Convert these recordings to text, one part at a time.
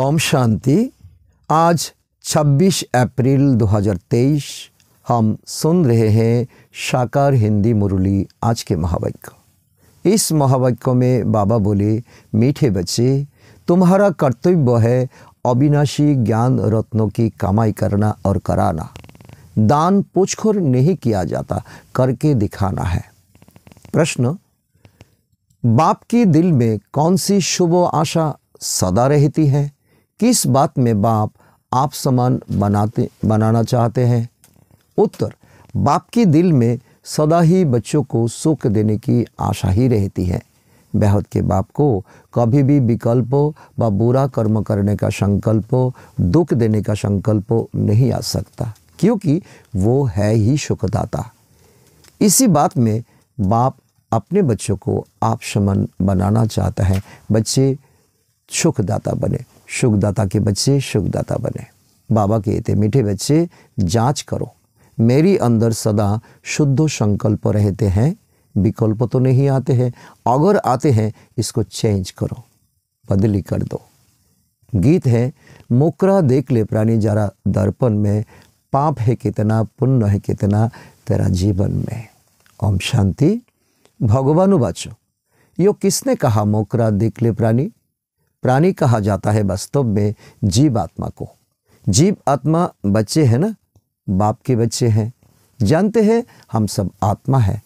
ओम शांति आज 26 अप्रैल 2023 हम सुन रहे हैं शाकार हिंदी मुरली आज के महावाक्य इस महावाक्य में बाबा बोले मीठे बच्चे तुम्हारा कर्तव्य है अविनाशी ज्ञान रत्नों की कमाई करना और कराना दान पुछखुर नहीं किया जाता करके दिखाना है प्रश्न बाप के दिल में कौन सी शुभ आशा सदा रहती है किस बात में बाप आप समान बनाते बनाना चाहते हैं उत्तर बाप के दिल में सदा ही बच्चों को सुख देने की आशा ही रहती है बेहद के बाप को कभी भी विकल्प व बुरा कर्म करने का संकल्प दुख देने का संकल्प नहीं आ सकता क्योंकि वो है ही सुखदाता इसी बात में बाप अपने बच्चों को आप समान बनाना चाहता है बच्चे सुखदाता बने सुखदाता के बच्चे सुखदाता बने बाबा कहते मीठे बच्चे जांच करो मेरी अंदर सदा शुद्ध संकल्प रहते हैं विकल्प तो नहीं आते हैं अगर आते हैं इसको चेंज करो बदली कर दो गीत है मोकरा देख ले प्राणी जरा दर्पण में पाप है कितना पुण्य है कितना तेरा जीवन में ओम शांति भगवानु बाचो यो किसने कहा मोकरा देख ले प्राणी प्राणी कहा जाता है वास्तव में जीव आत्मा को जीव आत्मा बच्चे हैं ना बाप के बच्चे हैं जानते हैं हम सब आत्मा है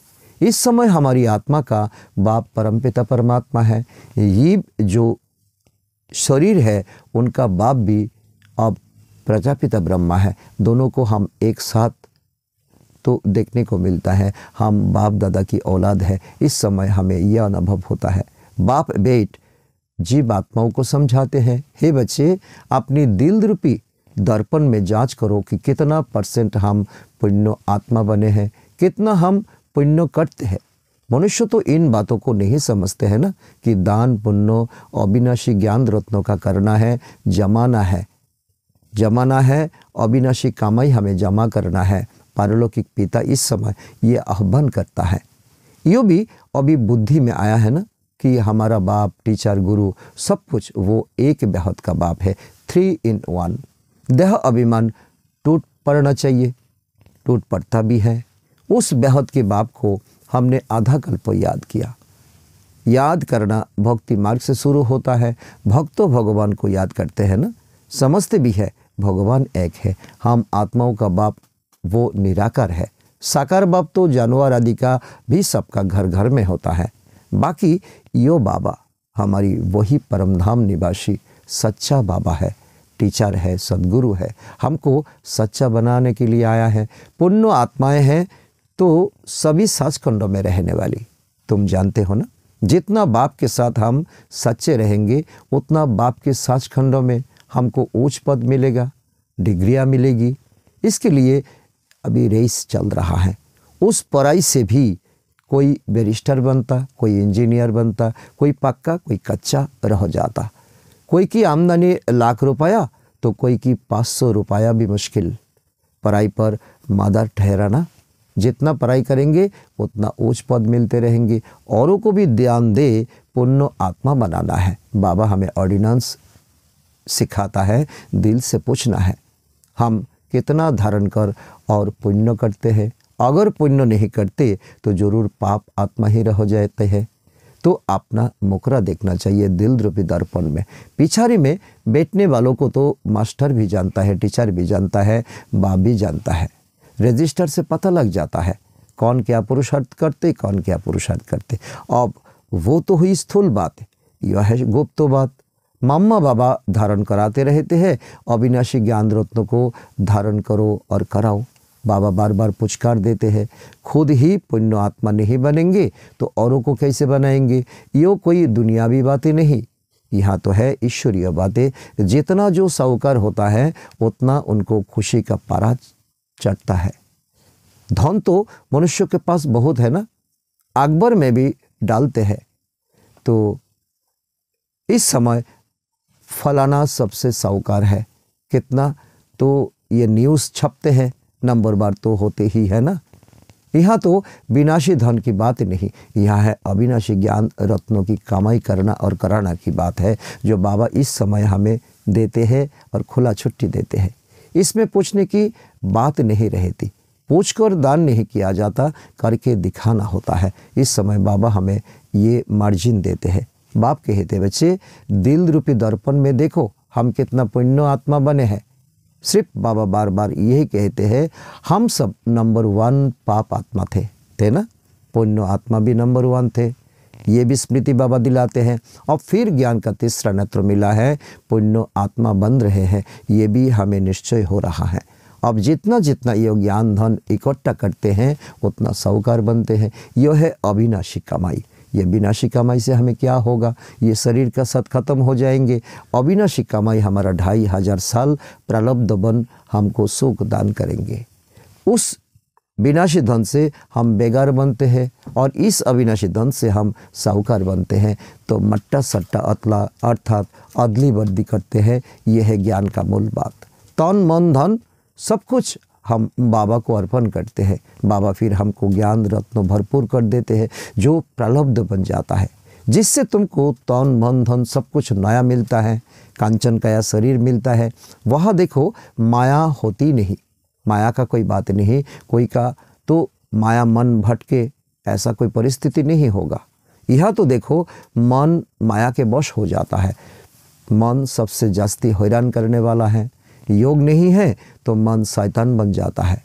इस समय हमारी आत्मा का बाप परम पिता परमात्मा है ये जो शरीर है उनका बाप भी अब प्रजापिता ब्रह्मा है दोनों को हम एक साथ तो देखने को मिलता है हम बाप दादा की औलाद है इस समय हमें यह अनुभव होता है बाप बेट जीव आत्माओं को समझाते हैं हे बच्चे अपनी दिल रूपी दर्पण में जांच करो कि कितना परसेंट हम पुण्य आत्मा बने हैं कितना हम पुण्य करते हैं मनुष्य तो इन बातों को नहीं समझते हैं ना कि दान पुण्य अविनाशी ज्ञान रत्नों का करना है जमाना है जमाना है अविनाशी कामाई हमें जमा करना है पारलौकिक पिता इस समय ये आह्वान करता है यो भी अभी बुद्धि में आया है ना कि हमारा बाप टीचर गुरु सब कुछ वो एक बेहद का बाप है थ्री इन वन देह अभिमान टूट पड़ना चाहिए टूट पड़ता भी है उस बेहद के बाप को हमने आधा कल्प याद किया याद करना भक्ति मार्ग से शुरू होता है भक्तों भगवान को याद करते हैं ना समझते भी है भगवान एक है हम आत्माओं का बाप वो निराकार है साकार बाप तो जानवर आदि का भी सबका घर घर में होता है बाकी यो बाबा हमारी वही परमधाम निवासी सच्चा बाबा है टीचर है सदगुरु है हमको सच्चा बनाने के लिए आया है पुण्य आत्माएं हैं तो सभी सचखंडों में रहने वाली तुम जानते हो ना जितना बाप के साथ हम सच्चे रहेंगे उतना बाप के सचखंडों में हमको ऊंच पद मिलेगा डिग्रियाँ मिलेगी इसके लिए अभी रेस चल रहा है उस पराई से भी कोई बैरिस्टर बनता कोई इंजीनियर बनता कोई पक्का कोई कच्चा रह जाता कोई की आमदनी लाख रुपया तो कोई की पाँच सौ रुपया भी मुश्किल पढ़ाई पर मादर ठहराना जितना पढ़ाई करेंगे उतना ऊंच पद मिलते रहेंगे औरों को भी ध्यान दे पुण्य आत्मा बनाना है बाबा हमें ऑर्डिनेंस सिखाता है दिल से पूछना है हम कितना धारण कर और पुण्य करते हैं अगर पुण्य नहीं करते तो जरूर पाप आत्मा ही रह जाते हैं तो अपना मुकरा देखना चाहिए दिल द्रुपी दर्पण में पिछारी में बैठने वालों को तो मास्टर भी जानता है टीचर भी जानता है बाप भी जानता है रजिस्टर से पता लग जाता है कौन क्या पुरुषार्थ करते कौन क्या पुरुषार्थ करते अब वो तो हुई स्थूल बात यह है गुप्त बात मामा बाबा धारण कराते रहते हैं अविनाशी ज्ञान रत्न को धारण करो और कराओ बाबा बार बार पुचकार देते हैं खुद ही पुण्य आत्मा नहीं बनेंगे तो औरों को कैसे बनाएंगे यो कोई दुनियावी बातें नहीं यहाँ तो है ईश्वरीय बातें जितना जो साहूकार होता है उतना उनको खुशी का पारा चढ़ता है धन तो मनुष्य के पास बहुत है ना अकबर में भी डालते हैं तो इस समय फलाना सबसे साहूकार है कितना तो ये न्यूज़ छपते हैं नंबर बार तो होते ही है ना यहाँ तो विनाशी धन की बात नहीं यह है अविनाशी ज्ञान रत्नों की कमाई करना और कराना की बात है जो बाबा इस समय हमें देते हैं और खुला छुट्टी देते हैं इसमें पूछने की बात नहीं रहती पूछ कर दान नहीं किया जाता करके दिखाना होता है इस समय बाबा हमें ये मार्जिन देते हैं बाप कहते बच्चे दिल रूपी दर्पण में देखो हम कितना पुण्य आत्मा बने हैं सिर्फ बाबा बार बार यही कहते हैं हम सब नंबर वन पाप आत्मा थे थे ना पुण्य आत्मा भी नंबर वन थे ये भी स्मृति बाबा दिलाते हैं और फिर ज्ञान का तीसरा नेत्र मिला है पुण्य आत्मा बन रहे हैं ये भी हमें निश्चय हो रहा है अब जितना जितना ये ज्ञान धन इकट्ठा करते हैं उतना साहूकार बनते हैं यह है अविनाशी कमाई ये विनाशी कमाई से हमें क्या होगा ये शरीर का सत खत्म हो जाएंगे अविनाशी कमाई हमारा ढाई हजार साल प्रलब्ध बन हमको सुख दान करेंगे उस विनाशी धन से हम बेगार बनते हैं और इस अविनाशी धन से हम साहूकार बनते हैं तो मट्टा सट्टा अतला अर्थात अदली बदली करते हैं यह है ज्ञान का मूल बात तन मन धन सब कुछ हम बाबा को अर्पण करते हैं बाबा फिर हमको ज्ञान रत्न भरपूर कर देते हैं जो प्रलब्ध बन जाता है जिससे तुमको तन मन धन सब कुछ नया मिलता है कांचन का या शरीर मिलता है वह देखो माया होती नहीं माया का कोई बात नहीं कोई का तो माया मन भटके ऐसा कोई परिस्थिति नहीं होगा यह तो देखो मन माया के वश हो जाता है मन सबसे जास्ती हैरान करने वाला है योग नहीं है तो मन शैतान बन जाता है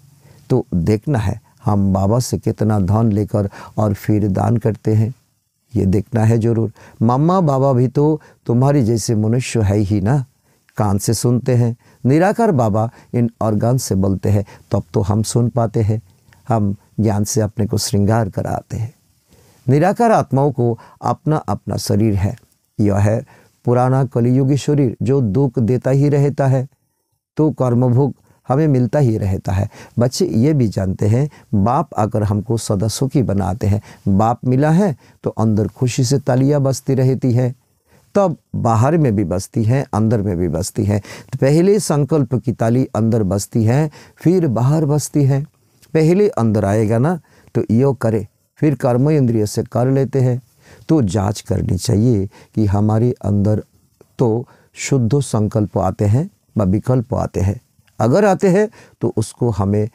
तो देखना है हम बाबा से कितना धन लेकर और फिर दान करते हैं ये देखना है जरूर मामा बाबा भी तो तुम्हारी जैसे मनुष्य है ही ना कान से सुनते हैं निराकार बाबा इन ऑर्गान से बोलते हैं तब तो हम सुन पाते हैं हम ज्ञान से अपने को श्रृंगार कराते हैं निराकार आत्माओं को अपना अपना शरीर है यह है पुराना कलियुगी शरीर जो दुख देता ही रहता है तो कर्मभोग हमें मिलता ही रहता है बच्चे ये भी जानते हैं बाप आकर हमको सदा सुखी बनाते हैं बाप मिला है तो अंदर खुशी से तालियां बसती रहती है तब बाहर में भी बसती है अंदर में भी बसती है तो पहले संकल्प की ताली अंदर बसती है फिर बाहर बसती है पहले अंदर आएगा ना तो यो करे फिर कर्म इंद्रिय से कर लेते हैं तो जांच करनी चाहिए कि हमारे अंदर तो शुद्ध संकल्प आते हैं व विकल्प आते हैं अगर आते हैं तो उसको हमें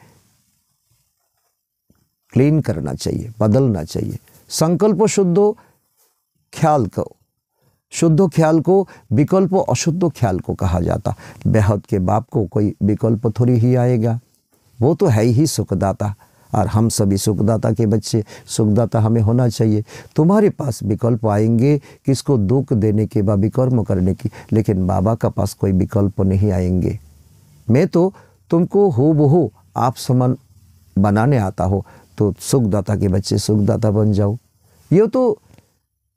क्लीन करना चाहिए बदलना चाहिए संकल्प शुद्ध ख्याल को शुद्ध ख्याल को विकल्प अशुद्ध ख्याल को कहा जाता बेहद के बाप को कोई विकल्प थोड़ी ही आएगा वो तो है ही सुखदाता और हम सभी सुखदाता के बच्चे सुखदाता हमें होना चाहिए तुम्हारे पास विकल्प आएंगे किसको दुख देने के बाद विकर्म करने की लेकिन बाबा का पास कोई विकल्प नहीं आएंगे मैं तो तुमको हो बहो आप समान बनाने आता हो तो सुखदाता के बच्चे सुखदाता बन जाओ ये तो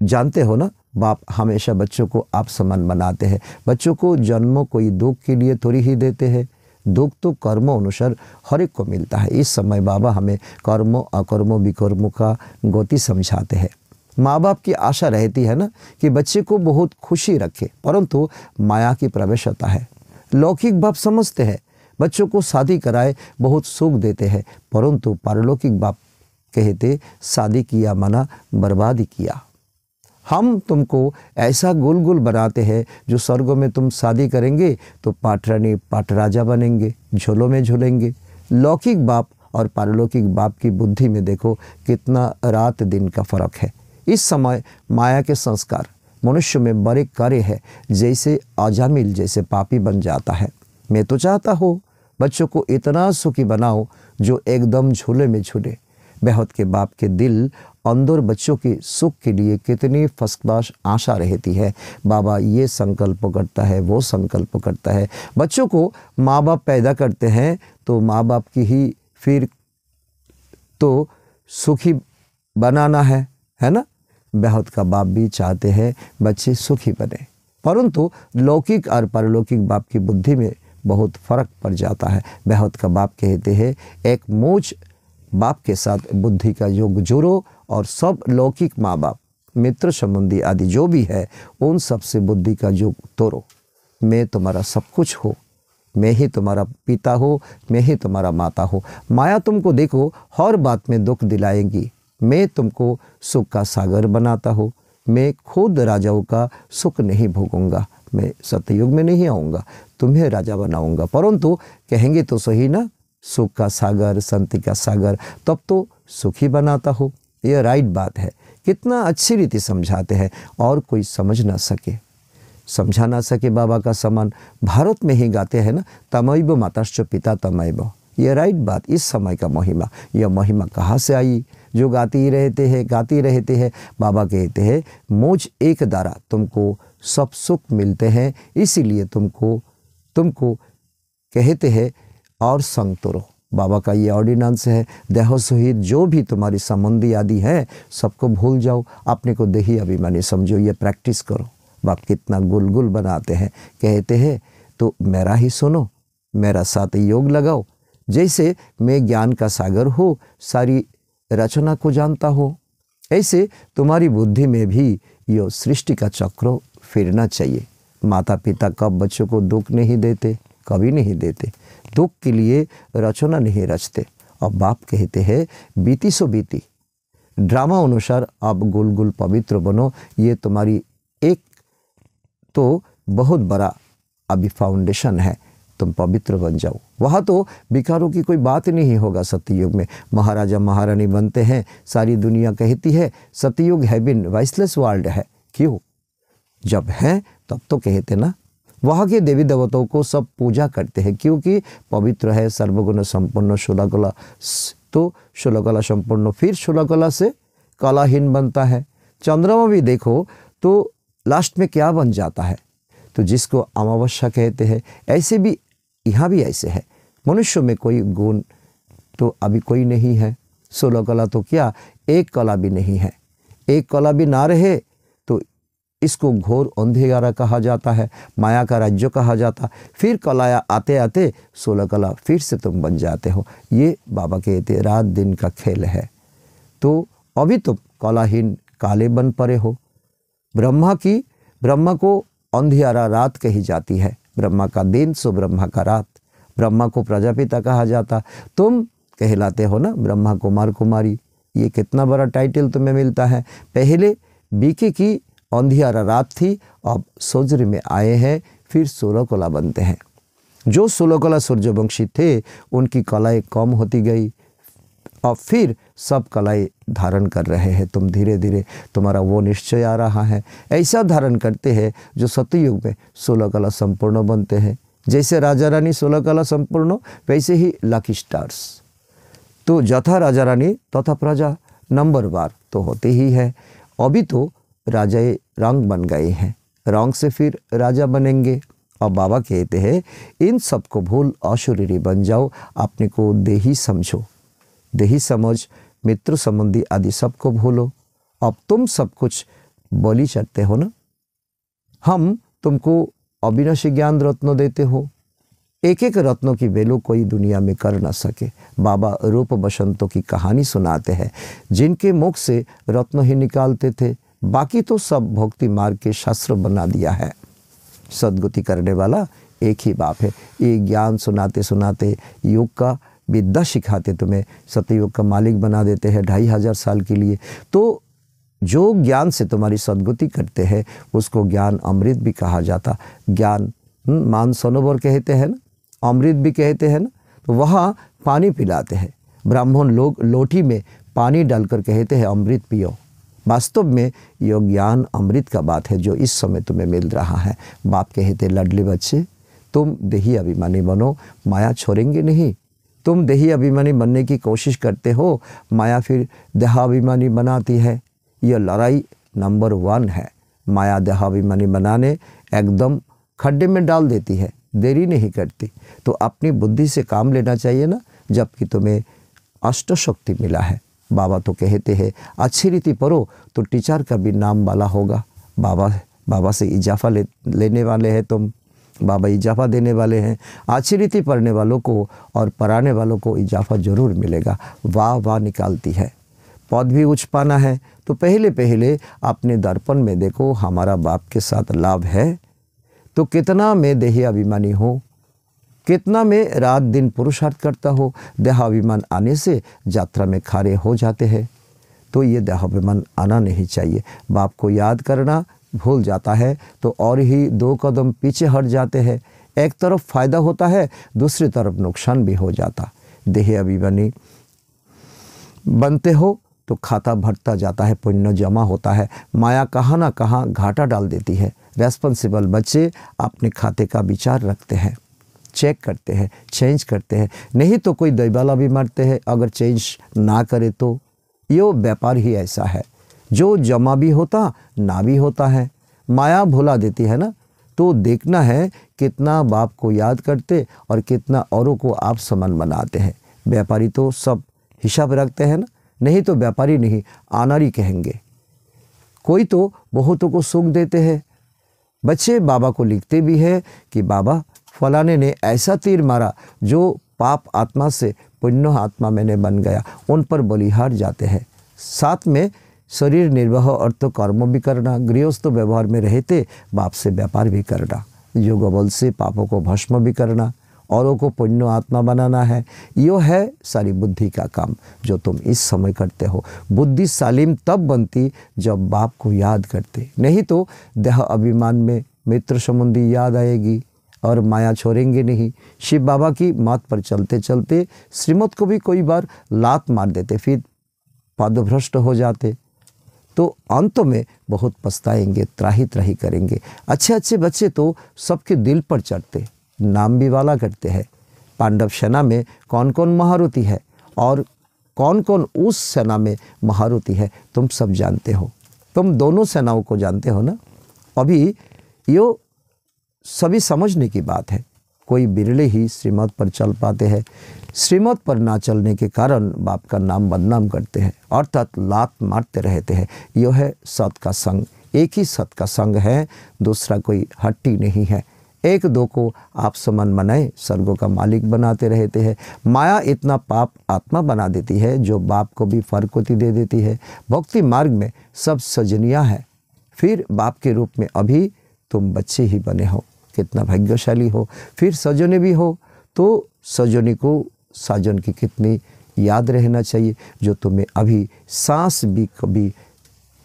जानते हो ना बाप हमेशा बच्चों को आप समान बनाते हैं बच्चों को जन्म कोई दुख के लिए थोड़ी ही देते हैं दुख तो कर्मों अनुसार हर एक को मिलता है इस समय बाबा हमें कर्मों अकर्मों विकर्मों का गति समझाते हैं माँ बाप की आशा रहती है ना कि बच्चे को बहुत खुशी रखे परंतु माया की प्रवेश होता है लौकिक बाप समझते हैं बच्चों को शादी कराए बहुत सुख देते हैं परंतु पारलौकिक बाप कहते शादी किया मना बर्बादी किया हम तुमको ऐसा गुल गुल बनाते हैं जो स्वर्ग में तुम शादी करेंगे तो पाठरानी पाठराजा बनेंगे झोलों में झूलेंगे लौकिक बाप और पारलौकिक बाप की बुद्धि में देखो कितना रात दिन का फर्क है इस समय माया के संस्कार मनुष्य में बड़े कार्य है जैसे अजामिल जैसे पापी बन जाता है मैं तो चाहता हूँ बच्चों को इतना सुखी बनाओ जो एकदम झूले में झूले बेहद के बाप के दिल अंदर बच्चों के सुख के लिए कितनी फर्स्ट क्लास आशा रहती है बाबा ये संकल्प करता है वो संकल्प करता है बच्चों को माँ बाप पैदा करते हैं तो माँ बाप की ही फिर तो सुखी बनाना है है ना बेहद का बाप भी चाहते हैं बच्चे सुखी बने परंतु लौकिक और पारलौकिक बाप की बुद्धि में बहुत फर्क पड़ जाता है बेहद का बाप कहते हैं एक मोच बाप के साथ बुद्धि का योग जोड़ो और सब लौकिक माँ बाप मित्र संबंधी आदि जो भी है उन सब से बुद्धि का योग तोड़ो मैं तुम्हारा सब कुछ हो मैं ही तुम्हारा पिता हो मैं ही तुम्हारा माता हो माया तुमको देखो हर बात में दुख दिलाएंगी मैं तुमको सुख का सागर बनाता हो मैं खुद राजाओं का सुख नहीं भोगूंगा मैं सत्ययुग में नहीं आऊँगा तुम्हें राजा बनाऊँगा परंतु कहेंगे तो सही ना सुख का सागर संति का सागर तब तो सुखी बनाता हो यह राइट बात है कितना अच्छी रीति समझाते हैं और कोई समझ ना सके समझा ना सके बाबा का समान भारत में ही गाते हैं ना तमैब माताश्च पिता तमैब यह राइट बात इस समय का महिमा यह महिमा कहाँ से आई जो गाती ही रहते हैं गाती रहते हैं बाबा कहते हैं मोज एक दारा तुमको सब सुख मिलते हैं इसीलिए तुमको तुमको कहते हैं और रहो बाबा का ये ऑर्डिनेंस है देह सहित जो भी तुम्हारी संबंधी आदि है सबको भूल जाओ अपने को देही अभिमानी समझो ये प्रैक्टिस करो बाप कितना गुलगुल बनाते हैं कहते हैं तो मेरा ही सुनो मेरा साथ योग लगाओ जैसे मैं ज्ञान का सागर हो सारी रचना को जानता हो ऐसे तुम्हारी बुद्धि में भी यो सृष्टि का चक्र फिरना चाहिए माता पिता कब बच्चों को दुख नहीं देते कभी नहीं देते दुख के लिए रचना नहीं रचते अब बाप कहते हैं बीती सो बीती ड्रामा अनुसार आप गुल गुल पवित्र बनो ये तुम्हारी एक तो बहुत बड़ा अभी फाउंडेशन है तुम पवित्र बन जाओ वहाँ तो बिकारों की कोई बात नहीं होगा सत्ययुग में महाराजा महारानी बनते हैं सारी दुनिया कहती है सत्ययुग बिन वाइसलेस वर्ल्ड है क्यों जब हैं तब तो कहते ना वहाँ के देवी देवताओं को सब पूजा करते हैं क्योंकि पवित्र है सर्वगुण संपन्न सोलह कला तो सोलह कला संपन्न फिर सोलह कला से कलाहीन बनता है चंद्रमा भी देखो तो लास्ट में क्या बन जाता है तो जिसको अमावस्या कहते हैं ऐसे भी यहाँ भी ऐसे है मनुष्य में कोई गुण तो अभी कोई नहीं है सोलह कला तो क्या एक कला भी नहीं है एक कला भी ना रहे इसको घोर अंधेगारा कहा जाता है माया का राज्य कहा जाता फिर कलाया आते आते सोलह कला फिर से तुम बन जाते हो ये बाबा कहते रात दिन का खेल है तो अभी तुम तो कलाहीन काले बन पड़े हो ब्रह्मा की ब्रह्मा को अंधियारा रात कही जाती है ब्रह्मा का दिन सो ब्रह्मा का रात ब्रह्मा को प्रजापिता कहा जाता तुम कहलाते हो ना ब्रह्मा कुमार कुमारी ये कितना बड़ा टाइटल तुम्हें मिलता है पहले बीके की अंधियारा रात थी अब सोजरी में आए हैं फिर सोलह कला बनते हैं जो सोलह कला सूर्यवंशी थे उनकी कलाएं कम होती गई और फिर सब कलाएं धारण कर रहे हैं तुम धीरे धीरे तुम्हारा वो निश्चय आ रहा है ऐसा धारण करते हैं जो सतयुग में सोलह कला संपूर्ण बनते हैं जैसे राजा रानी सोलह कला संपूर्ण वैसे ही लकी स्टार्स तो जथा राजा रानी तथा प्रजा नंबर बार तो होते ही है अभी तो राजा रंग बन गए हैं रंग से फिर राजा बनेंगे और बाबा कहते हैं इन सबको भूल अशरीरी बन जाओ अपने को देही समझो देही समझ मित्र संबंधी आदि सबको भूलो अब तुम सब कुछ बोली चढ़ते हो ना हम तुमको अविनाशी ज्ञान रत्न देते हो एक एक रत्नों की वेलू कोई दुनिया में कर ना सके बाबा रूप बसंतों की कहानी सुनाते हैं जिनके मुख से रत्न ही निकालते थे बाकी तो सब भक्ति मार्ग के शास्त्र बना दिया है सदगति करने वाला एक ही बाप है ये ज्ञान सुनाते सुनाते योग का विद्या सिखाते तुम्हें सत्ययोग का मालिक बना देते हैं ढाई हज़ार साल के लिए तो जो ज्ञान से तुम्हारी सदगति करते हैं उसको ज्ञान अमृत भी कहा जाता ज्ञान हम्म, मान सनोवर कहते हैं ना अमृत भी कहते हैं ना तो वहाँ पानी पिलाते हैं ब्राह्मण लोग लोटी में पानी डालकर कहते हैं अमृत पियो वास्तव में यो ज्ञान अमृत का बात है जो इस समय तुम्हें मिल रहा है बाप कहते लडले बच्चे तुम देही अभिमानी बनो माया छोड़ेंगे नहीं तुम देही अभिमानी बनने की कोशिश करते हो माया फिर देहाभिमानी बनाती है यह लड़ाई नंबर वन है माया देहाभिमानी बनाने एकदम खड्डे में डाल देती है देरी नहीं करती तो अपनी बुद्धि से काम लेना चाहिए ना जबकि तुम्हें अष्ट शक्ति मिला है बाबा तो कहते हैं अच्छी रीति पढ़ो तो टीचर का भी नाम वाला होगा बाबा बाबा से इजाफा ले लेने वाले हैं तुम बाबा इजाफा देने वाले हैं अच्छी रीति पढ़ने वालों को और पढ़ाने वालों को इजाफा ज़रूर मिलेगा वाह वाह निकालती है पद भी उछ पाना है तो पहले पहले अपने दर्पण में देखो हमारा बाप के साथ लाभ है तो कितना मैं देही अभिमानी हूँ कितना में रात दिन पुरुषार्थ करता हो देहाभिमान आने से यात्रा में खारे हो जाते हैं तो ये देहाभिमान आना नहीं चाहिए बाप को याद करना भूल जाता है तो और ही दो कदम पीछे हट जाते हैं एक तरफ फायदा होता है दूसरी तरफ नुकसान भी हो जाता देह अभिमानी बनते हो तो खाता भरता जाता है पुण्य जमा होता है माया कहाँ ना कहाँ घाटा डाल देती है रेस्पॉन्सिबल बच्चे अपने खाते का विचार रखते हैं चेक करते हैं चेंज करते हैं नहीं तो कोई दईबाला भी मारते हैं अगर चेंज ना करे तो यो व्यापार ही ऐसा है जो जमा भी होता ना भी होता है माया भुला देती है ना तो देखना है कितना बाप को याद करते और कितना औरों को आप समान बनाते हैं व्यापारी तो सब हिसाब रखते हैं ना नहीं तो व्यापारी नहीं आनारी कहेंगे कोई तो बहुतों को सुख देते हैं बच्चे बाबा को लिखते भी हैं कि बाबा फलाने ने ऐसा तीर मारा जो पाप आत्मा से पुण्य आत्मा मैंने बन गया उन पर बलिहार जाते हैं साथ में शरीर निर्वाह अर्थ तो कर्म भी करना गृहस्थ व्यवहार में रहते बाप से व्यापार भी करना योग बल से पापों को भस्म भी करना औरों को पुण्य आत्मा बनाना है यो है सारी बुद्धि का काम जो तुम इस समय करते हो बुद्धि सालिम तब बनती जब बाप को याद करते नहीं तो देह अभिमान में मित्र संबंधी याद आएगी और माया छोड़ेंगे नहीं शिव बाबा की मात पर चलते चलते श्रीमत को भी कई बार लात मार देते फिर पादभ्रष्ट हो जाते तो अंत में बहुत पछताएंगे त्राही त्राही करेंगे अच्छे अच्छे बच्चे तो सबके दिल पर चढ़ते नाम भी वाला करते हैं पांडव सेना में कौन कौन महारुति है और कौन कौन उस सेना में महारुति है तुम सब जानते हो तुम दोनों सेनाओं को जानते हो ना अभी यो सभी समझने की बात है कोई बिरले ही श्रीमत पर चल पाते हैं श्रीमत पर ना चलने के कारण बाप का नाम बदनाम करते हैं अर्थात लात मारते रहते हैं यह है सत का संग एक ही सत का संग है दूसरा कोई हट्टी नहीं है एक दो को आप समान बनाए स्वर्गों का मालिक बनाते रहते हैं माया इतना पाप आत्मा बना देती है जो बाप को भी फरकुति दे देती है भक्ति मार्ग में सब सजनिया है फिर बाप के रूप में अभी तुम बच्चे ही बने हो कितना भाग्यशाली हो फिर सजने भी हो तो सजने को साजन की कितनी याद रहना चाहिए जो तुम्हें अभी सांस भी कभी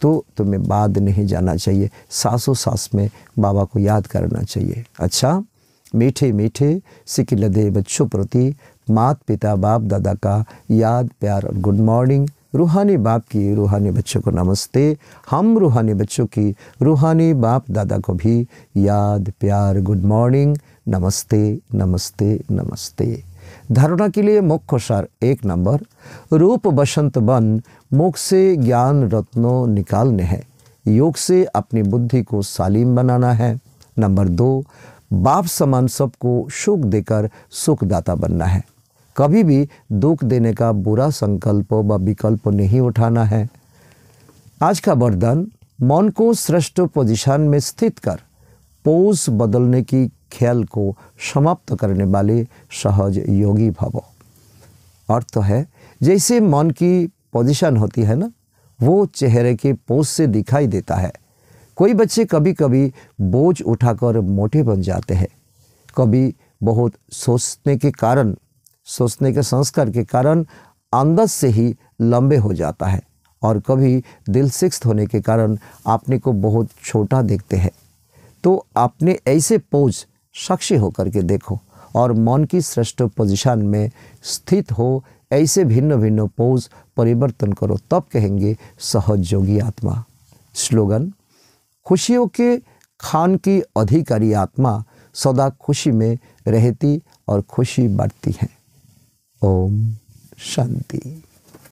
तो तुम्हें बाद नहीं जाना चाहिए सासों सास में बाबा को याद करना चाहिए अच्छा मीठे मीठे सिक लदे बच्चों प्रति मात पिता बाप दादा का याद प्यार और गुड मॉर्निंग रूहानी बाप की रूहानी बच्चों को नमस्ते हम रूहानी बच्चों की रूहानी बाप दादा को भी याद प्यार गुड मॉर्निंग नमस्ते नमस्ते नमस्ते धारणा के लिए मुख्य सार एक नंबर रूप बसंत बन मुख से ज्ञान रत्नों निकालने हैं योग से अपनी बुद्धि को सालीम बनाना है नंबर दो बाप समान सबको सुख देकर सुखदाता बनना है कभी भी दुख देने का बुरा संकल्प व विकल्प नहीं उठाना है आज का वरदान मन को श्रेष्ठ पोजीशन में स्थित कर पोज बदलने की खेल को समाप्त करने वाले सहज योगी भव अर्थ तो है जैसे मन की पोजीशन होती है ना वो चेहरे के पोज से दिखाई देता है कोई बच्चे कभी कभी बोझ उठाकर मोटे बन जाते हैं कभी बहुत सोचने के कारण सोचने के संस्कार के कारण अंदर से ही लंबे हो जाता है और कभी दिल सिक्स होने के कारण अपने को बहुत छोटा देखते हैं तो आपने ऐसे पोज साक्षी होकर के देखो और मन की श्रेष्ठ पोजिशन में स्थित हो ऐसे भिन्न भिन्न पोज परिवर्तन करो तब कहेंगे योगी आत्मा स्लोगन खुशियों के खान की अधिकारी आत्मा सदा खुशी में रहती और खुशी बढ़ती है ओम शांति